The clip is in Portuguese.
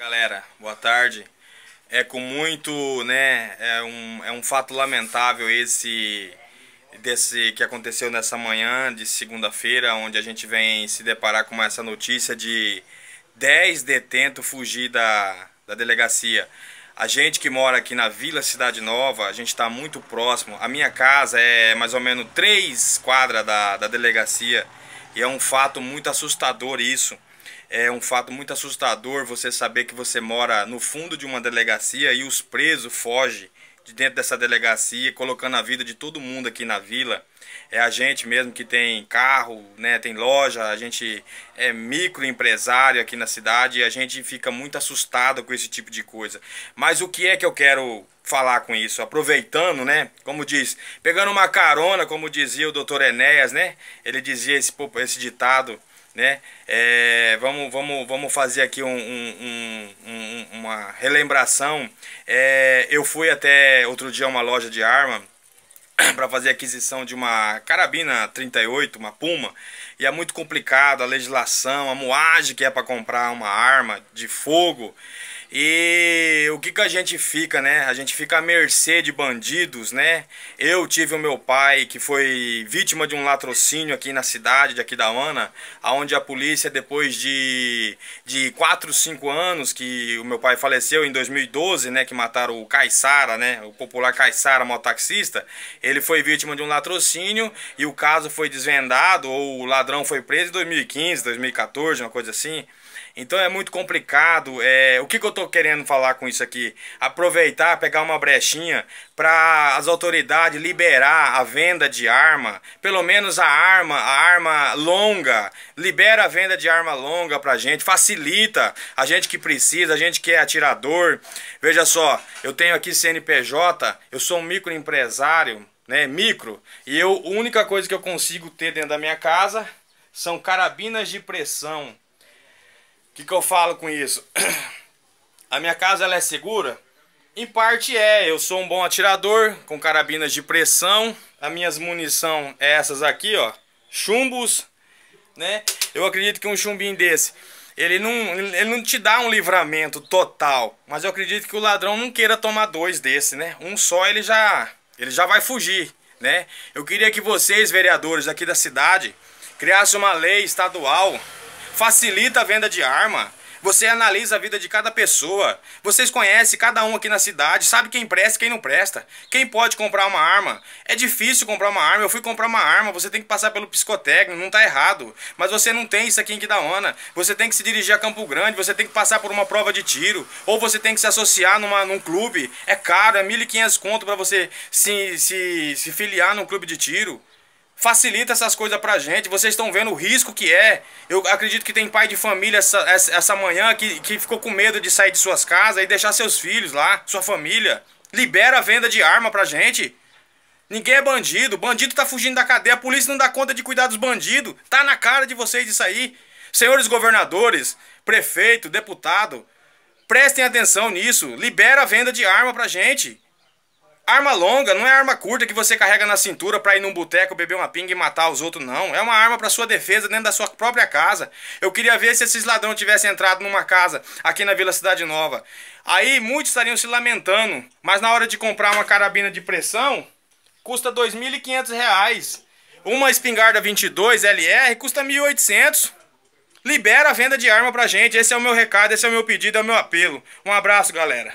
Galera, boa tarde. É com muito, né, é um, é um fato lamentável esse desse que aconteceu nessa manhã de segunda-feira, onde a gente vem se deparar com essa notícia de 10 detentos fugir da, da delegacia. A gente que mora aqui na Vila Cidade Nova, a gente está muito próximo. A minha casa é mais ou menos 3 quadras da, da delegacia e é um fato muito assustador isso. É um fato muito assustador você saber que você mora no fundo de uma delegacia e os presos fogem de dentro dessa delegacia, colocando a vida de todo mundo aqui na vila. É a gente mesmo que tem carro, né, tem loja, a gente é microempresário aqui na cidade e a gente fica muito assustado com esse tipo de coisa. Mas o que é que eu quero falar com isso? Aproveitando, né, como diz, pegando uma carona, como dizia o doutor Enéas, né, ele dizia esse, esse ditado, né? É, vamos, vamos, vamos fazer aqui um, um, um, uma relembração. É, eu fui até outro dia a uma loja de arma para fazer aquisição de uma carabina 38, uma Puma, e é muito complicado a legislação, a moagem que é para comprar uma arma de fogo. E o que que a gente fica, né? A gente fica à mercê de bandidos, né? Eu tive o meu pai que foi vítima de um latrocínio aqui na cidade, de aqui da Ana, onde a polícia, depois de, de 4, 5 anos, que o meu pai faleceu em 2012, né? Que mataram o Caissara, né? O popular Caissara, mototaxista. Ele foi vítima de um latrocínio e o caso foi desvendado, ou o ladrão foi preso em 2015, 2014, uma coisa assim. Então é muito complicado. É, o que, que eu estou querendo falar com isso aqui? Aproveitar, pegar uma brechinha para as autoridades liberar a venda de arma, pelo menos a arma, a arma longa, libera a venda de arma longa para gente, facilita a gente que precisa, a gente que é atirador. Veja só, eu tenho aqui CNPJ, eu sou um microempresário, né, micro, e eu a única coisa que eu consigo ter dentro da minha casa são carabinas de pressão o que, que eu falo com isso? A minha casa ela é segura? Em parte é, eu sou um bom atirador, com carabinas de pressão. As minhas munição é essas aqui, ó. Chumbos, né? Eu acredito que um chumbinho desse, ele não, ele não te dá um livramento total. Mas eu acredito que o ladrão não queira tomar dois desse, né? Um só ele já, ele já vai fugir, né? Eu queria que vocês, vereadores aqui da cidade, criassem uma lei estadual facilita a venda de arma. Você analisa a vida de cada pessoa. Vocês conhecem cada um aqui na cidade, sabe quem presta e quem não presta. Quem pode comprar uma arma. É difícil comprar uma arma. Eu fui comprar uma arma, você tem que passar pelo psicotécnico, não tá errado. Mas você não tem isso aqui em Quindaona. Você tem que se dirigir a Campo Grande, você tem que passar por uma prova de tiro. Ou você tem que se associar numa, num clube. É caro, é 1.500 conto para você se, se, se filiar num clube de tiro facilita essas coisas pra gente. Vocês estão vendo o risco que é. Eu acredito que tem pai de família essa, essa, essa manhã que, que ficou com medo de sair de suas casas e deixar seus filhos lá, sua família. Libera a venda de arma pra gente. Ninguém é bandido. Bandido tá fugindo da cadeia. A polícia não dá conta de cuidar dos bandidos. Tá na cara de vocês isso aí. Senhores governadores, prefeito, deputado, prestem atenção nisso. Libera a venda de arma pra gente. Arma longa não é arma curta que você carrega na cintura para ir num boteco, beber uma pinga e matar os outros, não. É uma arma para sua defesa dentro da sua própria casa. Eu queria ver se esses ladrões tivessem entrado numa casa aqui na Vila Cidade Nova. Aí muitos estariam se lamentando, mas na hora de comprar uma carabina de pressão, custa R$ 2.500. Uma espingarda 22 LR custa 1.800. Libera a venda de arma pra gente. Esse é o meu recado, esse é o meu pedido, é o meu apelo. Um abraço, galera.